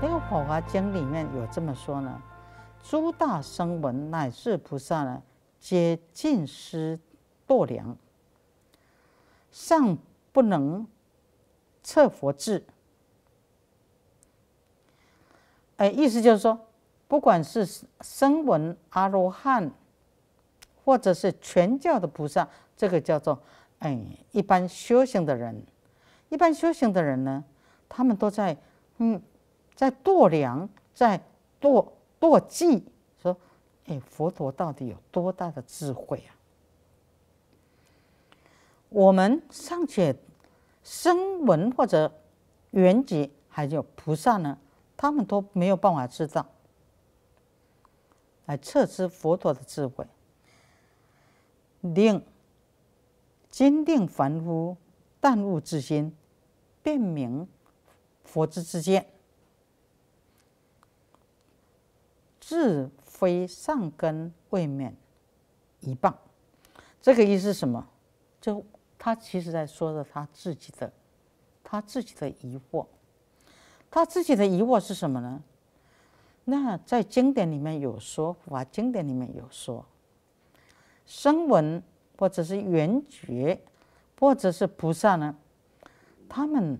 个火华经》里面有这么说呢：“诸大声闻，乃至菩萨呢，皆尽失度量，尚不能测佛智。”哎，意思就是说，不管是声闻阿罗汉，或者是全教的菩萨，这个叫做哎，一般修行的人，一般修行的人呢，他们都在嗯。在度量，在度度济，说：“哎，佛陀到底有多大的智慧啊？”我们尚且声闻或者缘觉，还有菩萨呢，他们都没有办法知道，来测知佛陀的智慧，令坚定凡夫淡悟之心，辨明佛之之见。是非上根未免一棒，这个意思什么？就他其实在说着他自己的，他自己的疑惑，他自己的疑惑是什么呢？那在经典里面有说，法经典里面有说，声闻或者是缘觉或者是菩萨呢，他们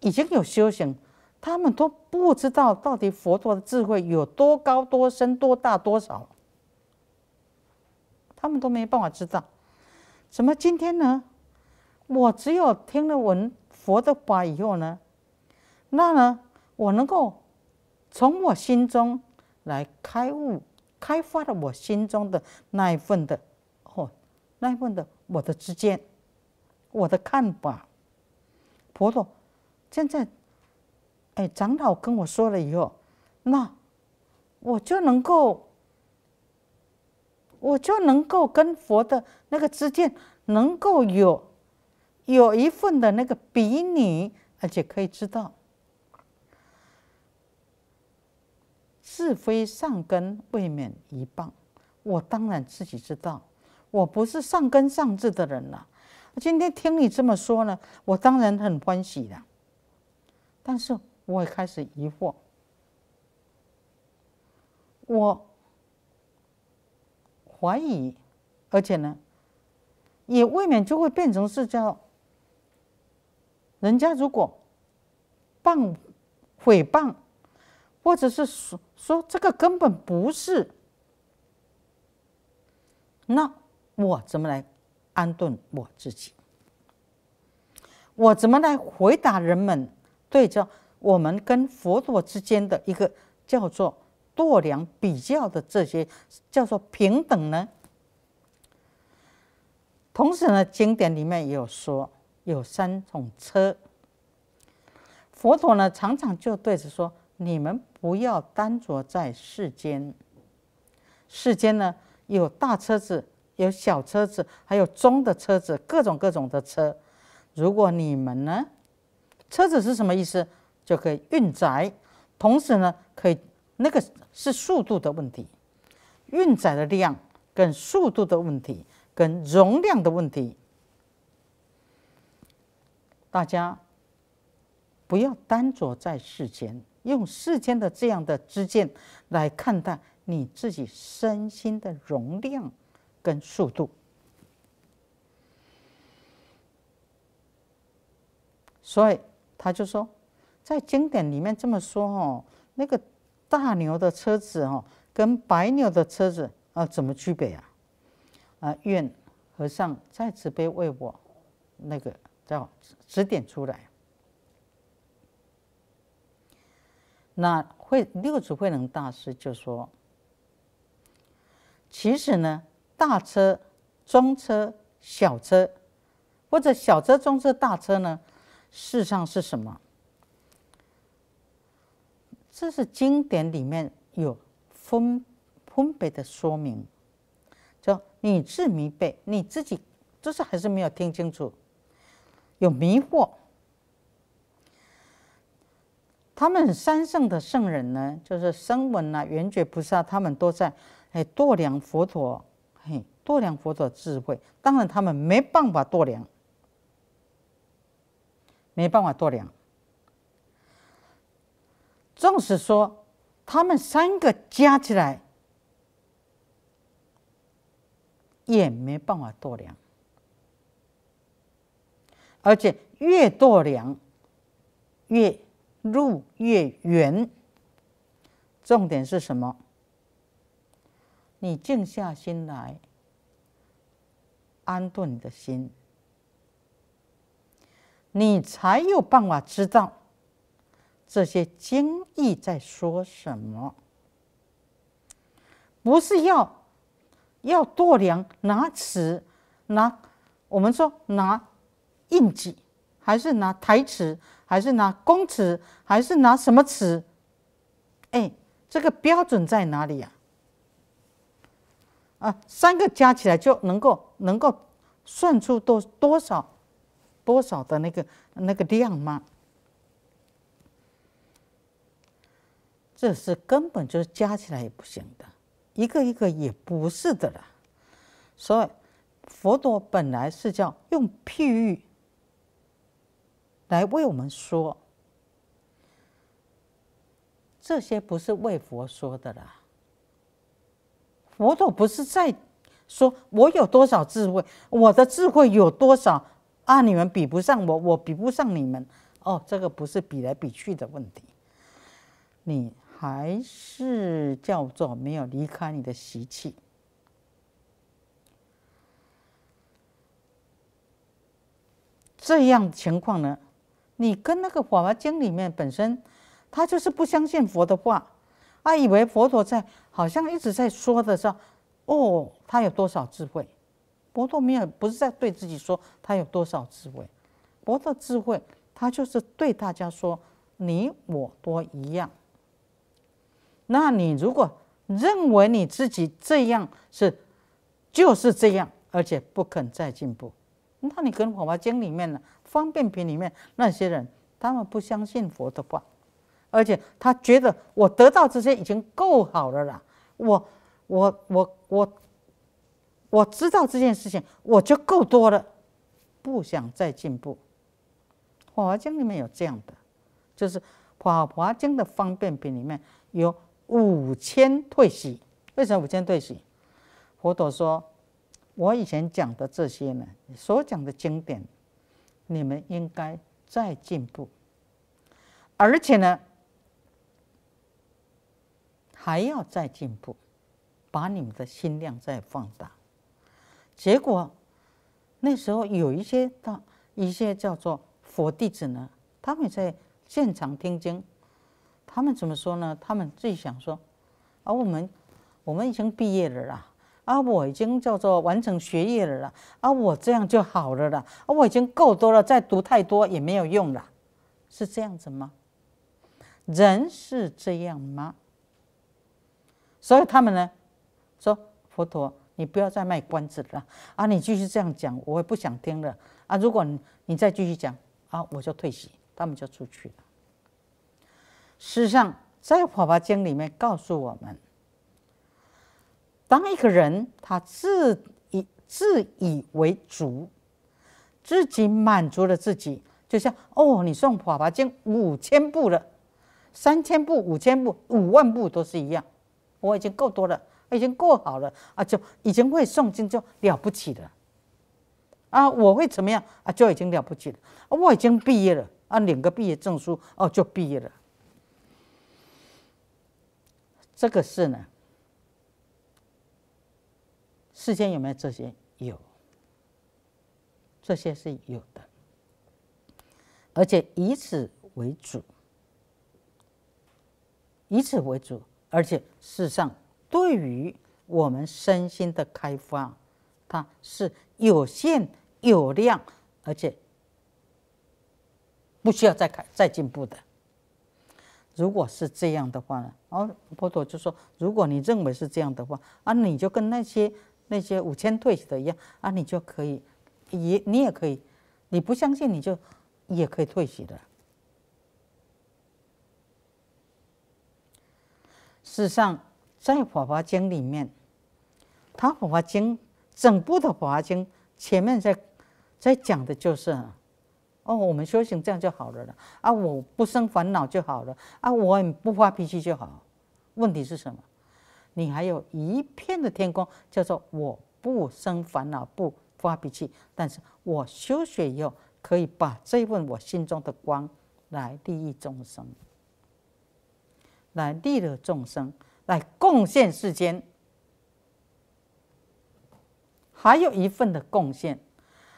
已经有修行。他们都不知道到底佛陀的智慧有多高、多深、多大、多少，他们都没办法知道。怎么今天呢？我只有听了闻佛的法以后呢，那呢，我能够从我心中来开悟、开发了我心中的那一份的哦，那一份的我的之见，我的看法。佛陀现在。哎，长老跟我说了以后，那我就能够，我就能够跟佛的那个之间能够有有一份的那个比拟，而且可以知道是非善根未免一棒。我当然自己知道，我不是善根善智的人了。今天听你这么说呢，我当然很欢喜的，但是。我开始疑惑，我怀疑，而且呢，也未免就会变成是叫人家如果谤诽谤，或者是说说这个根本不是，那我怎么来安顿我自己？我怎么来回答人们对着？我们跟佛陀之间的一个叫做“度量比较”的这些叫做平等呢。同时呢，经典里面有说有三种车。佛陀呢常常就对着说：“你们不要单着在世间。世间呢有大车子，有小车子，还有中的车子，各种各种的车。如果你们呢，车子是什么意思？”就可以运载，同时呢，可以那个是速度的问题，运载的量跟速度的问题跟容量的问题，大家不要单着在世间用世间的这样的之见来看待你自己身心的容量跟速度，所以他就说。在经典里面这么说哦，那个大牛的车子哦，跟白牛的车子啊，怎么区别啊？啊，愿和尚在此被为我那个叫指点出来。那会六祖慧能大师就说：“其实呢，大车、中车、小车，或者小车、中车、大车呢，事实上是什么？”这是经典里面有分分别的说明，叫“你自迷背”，你自己就是还是没有听清楚，有迷惑。他们三圣的圣人呢，就是声闻啊、圆觉菩萨，他们都在哎度量佛陀，嘿，度量佛陀智慧。当然，他们没办法度量，没办法度量。纵使说他们三个加起来也没办法度量，而且越度量越路越远。重点是什么？你静下心来，安顿你的心，你才有办法知道。这些精义在说什么？不是要要度量拿尺，拿我们说拿印记，还是拿台尺，还是拿公尺，还是拿什么尺？哎，这个标准在哪里呀？啊，三个加起来就能够能够算出多多少多少的那个那个量吗？这是根本就是加起来也不行的，一个一个也不是的了。所以，佛陀本来是叫用譬喻来为我们说，这些不是为佛说的啦。佛陀不是在说我有多少智慧，我的智慧有多少，啊，你们比不上我，我比不上你们。哦，这个不是比来比去的问题，你。还是叫做没有离开你的习气，这样情况呢？你跟那个《法华经》里面本身，他就是不相信佛的话，他以为佛陀在好像一直在说的时候，哦，他有多少智慧？佛陀没有，不是在对自己说他有多少智慧。佛陀智慧，他就是对大家说：你我多一样。那你如果认为你自己这样是就是这样，而且不肯再进步，那你跟《法华经》里面呢方便品里面那些人，他们不相信佛的话，而且他觉得我得到这些已经够好了啦，我我我我我知道这件事情我就够多了，不想再进步。《法华经》里面有这样的，就是《法华经》的方便品里面有。五千退洗。为什么五千退洗？佛陀说：“我以前讲的这些呢，所讲的经典，你们应该再进步，而且呢，还要再进步，把你们的心量再放大。”结果那时候有一些大一些叫做佛弟子呢，他们在现场听经。他们怎么说呢？他们最想说，而我们，我们已经毕业了啦，啊，我已经叫做完成学业了啦，啊，我这样就好了啦，啊，我已经够多了，再读太多也没有用了，是这样子吗？人是这样吗？所以他们呢，说佛陀，你不要再卖关子了，啊，你继续这样讲，我也不想听了，啊，如果你再继续讲，啊，我就退席，他们就出去了。事实上，在《法华经》里面告诉我们，当一个人他自以自以为足，自己满足了自己，就像哦，你送《法华经》五千部了，三千部、五千部、五万部都是一样，我已经够多了，已经够好了啊！就已经会诵经就了不起了，啊，我会怎么样啊？就已经了不起了，我已经毕业了啊，领个毕业证书哦，就毕业了。这个事呢，世间有没有这些？有，这些是有的，而且以此为主，以此为主，而且事实上，对于我们身心的开发，它是有限、有量，而且不需要再开、再进步的。如果是这样的话呢？哦，波佛陀就说：“如果你认为是这样的话啊，你就跟那些那些五千退席的一样啊，你就可以，也你也可以，你不相信你就也可以退席的。”事实上，在《法华经》里面，他《法华经》整部的《法华经》，前面在在讲的就是。哦，我们修行这样就好了啊！我不生烦恼就好了啊！我不发脾气就好。问题是什么？你还有一片的天空，叫做我不生烦恼、不发脾气。但是，我修学以后，可以把这一份我心中的光，来利益众生，来利乐众生，来贡献世间。还有一份的贡献，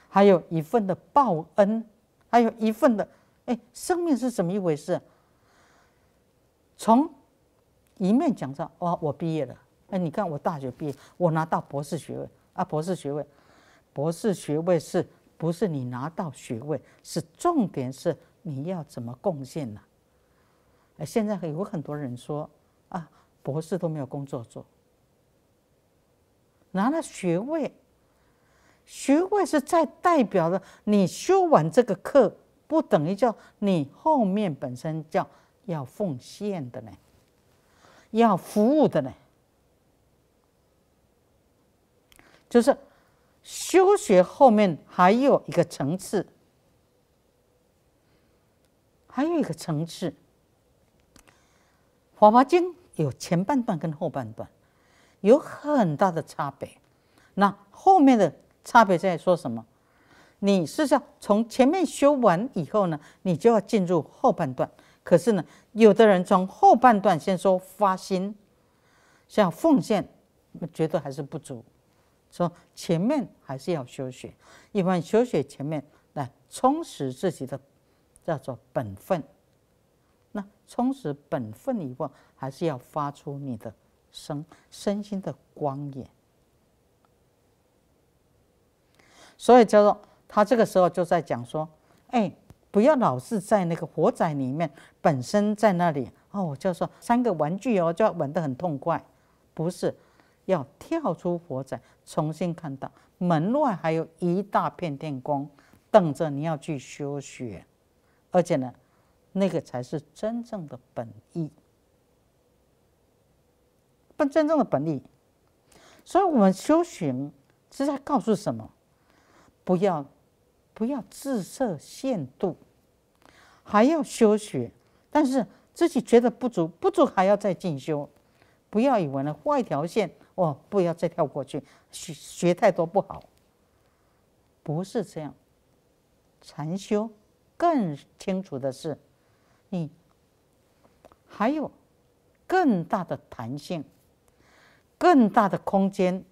还有一份的报恩。还有一份的，哎，生命是怎么一回事？从一面讲到哇，我毕业了，哎，你看我大学毕业，我拿到博士学位啊，博士学位，博士学位是不是你拿到学位？是重点是你要怎么贡献呢？哎，现在有很多人说啊，博士都没有工作做，拿了学位。学会是在代表了你修完这个课，不等于叫你后面本身叫要奉献的呢，要服务的呢，就是修学后面还有一个层次，还有一个层次，《法华经》有前半段跟后半段，有很大的差别。那后面的。差别在说什么？你是要从前面修完以后呢，你就要进入后半段。可是呢，有的人从后半段先说发心，像奉献，觉得还是不足，说前面还是要修学。一般修学前面来充实自己的，叫做本分。那充实本分以后，还是要发出你的身身心的光眼。所以叫做他这个时候就在讲说，哎，不要老是在那个火仔里面，本身在那里哦，我就说三个玩具哦，就要玩得很痛快，不是，要跳出火仔，重新看到门外还有一大片电光等着你要去修学，而且呢，那个才是真正的本意，不真正的本意，所以我们修行是在告诉什么？不要，不要自设限度，还要修学，但是自己觉得不足，不足还要再进修，不要以为呢画一条线哦，不要再跳过去，学学太多不好，不是这样，禅修更清楚的是，你还有更大的弹性，更大的空间，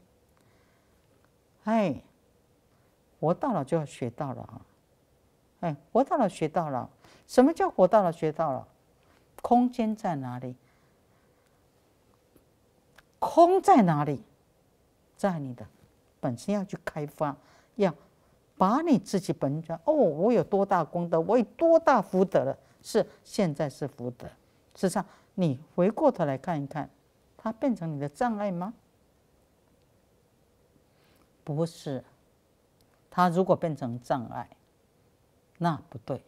哎。活到老就要学到老，哎，活到老学到老，什么叫活到老学到老？空间在哪里？空在哪里？在你的本身要去开发，要把你自己本身哦，我有多大功德，我有多大福德了？是现在是福德，实际上你回过头来看一看，它变成你的障碍吗？不是。它如果变成障碍，那不对。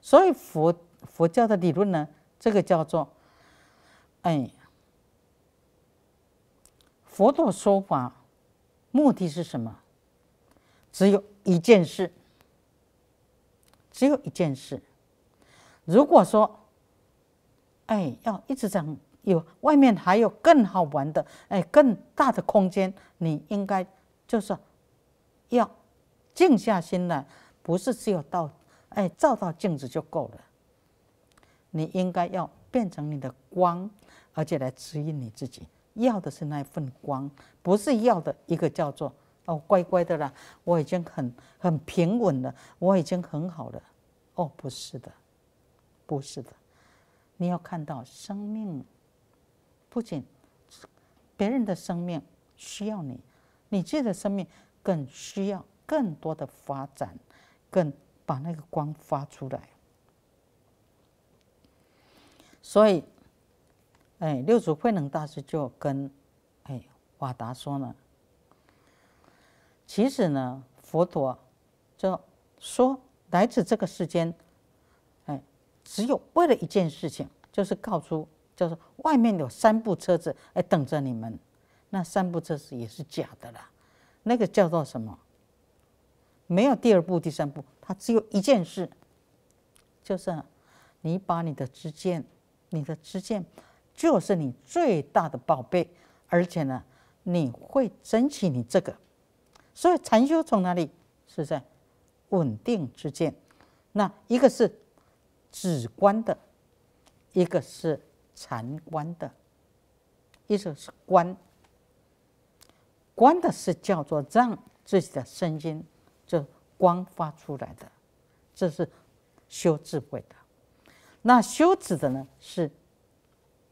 所以佛佛教的理论呢，这个叫做，哎，佛陀说法目的是什么？只有一件事，只有一件事。如果说，哎，要一直讲有外面还有更好玩的，哎，更大的空间，你应该就是要。静下心来，不是只有到哎照到镜子就够了。你应该要变成你的光，而且来指引你自己。要的是那份光，不是要的一个叫做哦乖乖的啦，我已经很很平稳了，我已经很好了。哦，不是的，不是的，你要看到生命不仅别人的生命需要你，你自己的生命更需要。更多的发展，更把那个光发出来。所以，哎，六祖慧能大师就跟哎瓦达说呢，其实呢，佛陀就说来自这个世间，哎，只有为了一件事情，就是告诉，就是外面有三部车子，哎，等着你们，那三部车子也是假的啦，那个叫做什么？没有第二步、第三步，它只有一件事，就是你把你的知见，你的知见就是你最大的宝贝。而且呢，你会珍惜你这个，所以禅修从哪里是在稳定之间，那一个是止观的，一个是禅观的，一个是观。观的是叫做让自己的身心。光发出来的，这是修智慧的。那修智的呢，是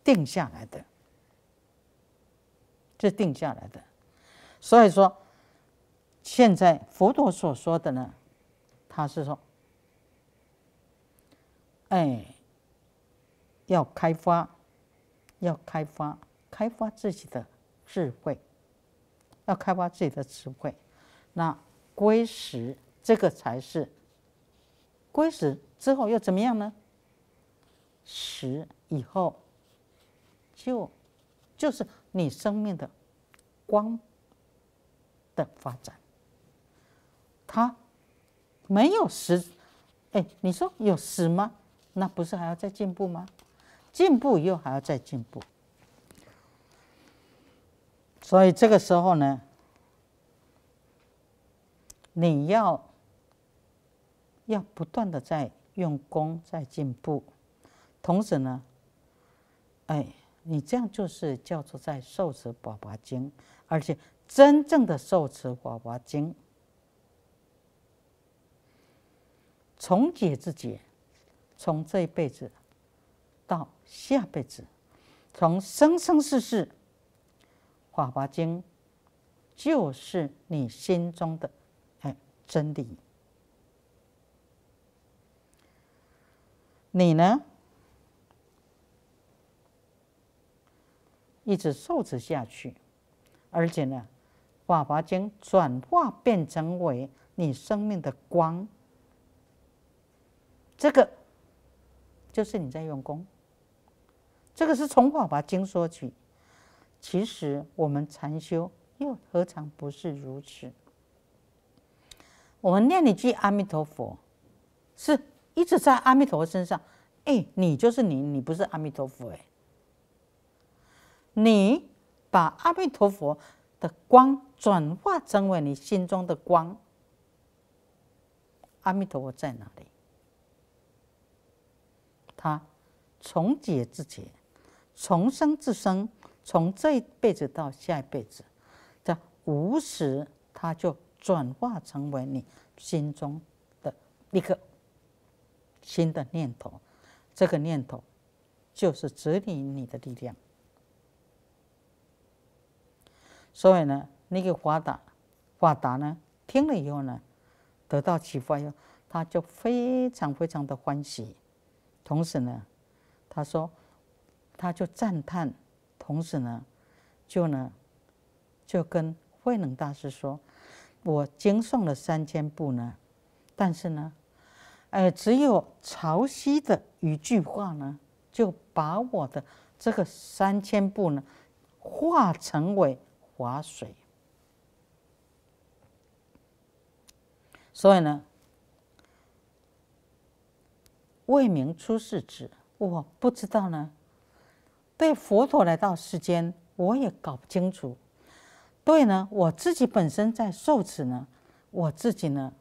定下来的，这定下来的。所以说，现在佛陀所说的呢，他是说，哎，要开发，要开发，开发自己的智慧，要开发自己的智慧。那归实。这个才是归死之后又怎么样呢？死以后就就是你生命的光的发展，它没有死，哎，你说有死吗？那不是还要再进步吗？进步又还要再进步，所以这个时候呢，你要。要不断的在用功，在进步，同时呢，哎，你这样就是叫做在受持《法华经》，而且真正的受持《法华经》，从解自己，从这一辈子到下辈子，从生生世世，《法华经》就是你心中的哎真理。你呢？一直受持下去，而且呢，法华经转化变成为你生命的光，这个就是你在用功。这个是从法华经说起，其实我们禅修又何尝不是如此？我们念一句阿弥陀佛，是。一直在阿弥陀佛身上，哎，你就是你，你不是阿弥陀佛，哎，你把阿弥陀佛的光转化成为你心中的光。阿弥陀佛在哪里？他从解至解，从生至生，从这一辈子到下一辈子，在无时，他就转化成为你心中的立刻。新的念头，这个念头就是指引你的力量。所以呢，那个华达，华达呢，听了以后呢，得到启发以后，他就非常非常的欢喜。同时呢，他说，他就赞叹，同时呢，就呢，就跟慧能大师说：“我经诵了三千部呢，但是呢。”哎，只有潮汐的一句话呢，就把我的这个三千步呢，化成为划水。所以呢，为明出世指，我不知道呢，对佛陀来到世间，我也搞不清楚。对呢，我自己本身在受持呢，我自己呢。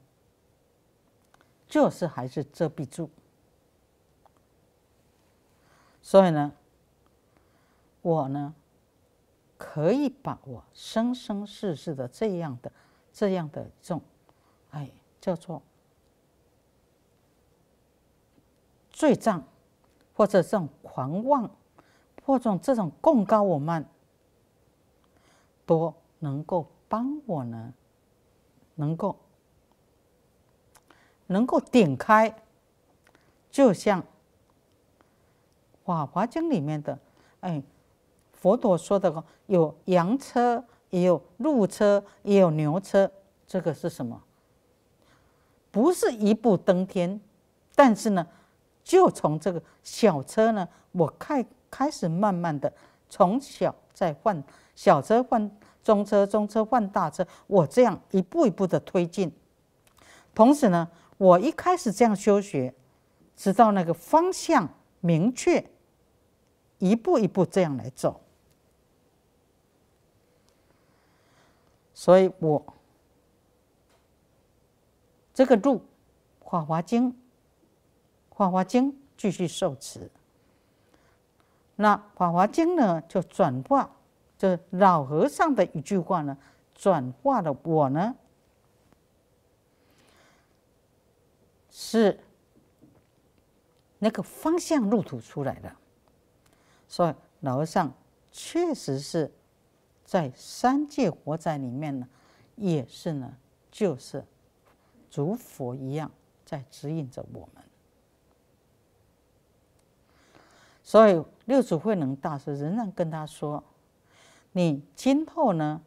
就是还是遮蔽住，所以呢，我呢，可以把我生生世世的这样的、这样的这种，哎，叫做罪障，或者这种狂妄，或者这种供高我们都能够帮我呢，能够。能够点开，就像《法华经》里面的，哎，佛陀说的，有羊车，也有鹿车，也有牛车。这个是什么？不是一步登天，但是呢，就从这个小车呢，我开开始慢慢的从小再换小车，换中车，中车换大车，我这样一步一步的推进，同时呢。我一开始这样修学，直到那个方向明确，一步一步这样来走。所以，我这个路，《法华经》，《法华经》继续受持。那《法华经》呢，就转化，就老和尚的一句话呢，转化了我呢。是那个方向路途出来的，所以老和尚确实是，在三界活在里面呢，也是呢，就是如佛一样在指引着我们。所以六祖慧能大师仍然跟他说：“你今后呢，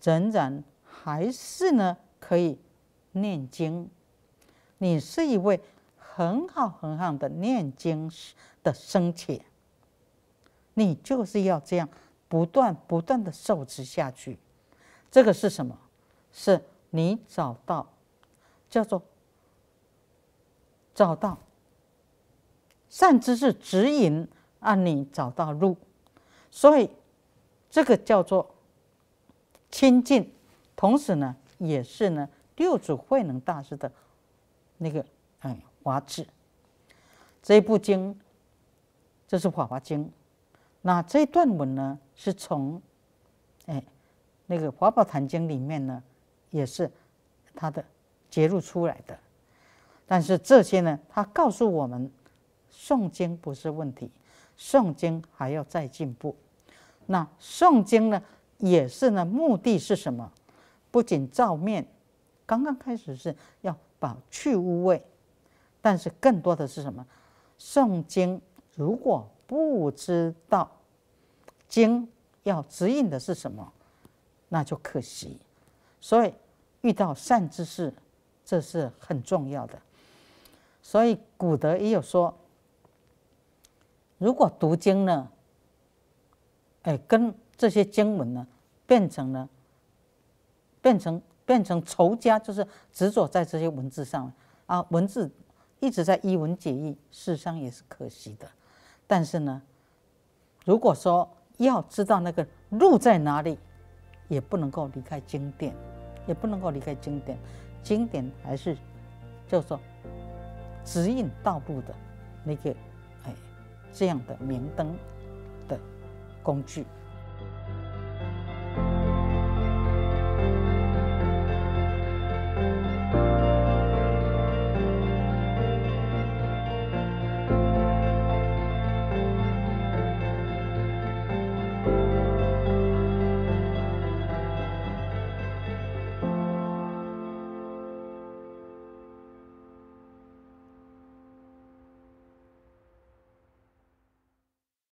仍然还是呢，可以念经。”你是一位很好很好的念经的生前，你就是要这样不断不断的受持下去。这个是什么？是你找到叫做找到善知识指引，让你找到路。所以这个叫做亲近，同时呢，也是呢六祖慧能大师的。那个，嗯华智这一部经，这是《法华经》。那这一段文呢，是从哎那个《华宝坛经》里面呢，也是它的节录出来的。但是这些呢，它告诉我们诵经不是问题，诵经还要再进步。那诵经呢，也是呢，目的是什么？不仅照面，刚刚开始是要。保去污味，但是更多的是什么？诵经如果不知道经要指引的是什么，那就可惜。所以遇到善之事，这是很重要的。所以古德也有说，如果读经呢，哎，跟这些经文呢，变成了变成。变成仇家，就是执着在这些文字上，啊，文字一直在一文解义，事实上也是可惜的。但是呢，如果说要知道那个路在哪里，也不能够离开经典，也不能够离开经典，经典还是就是说指引道路的那个哎这样的明灯的工具。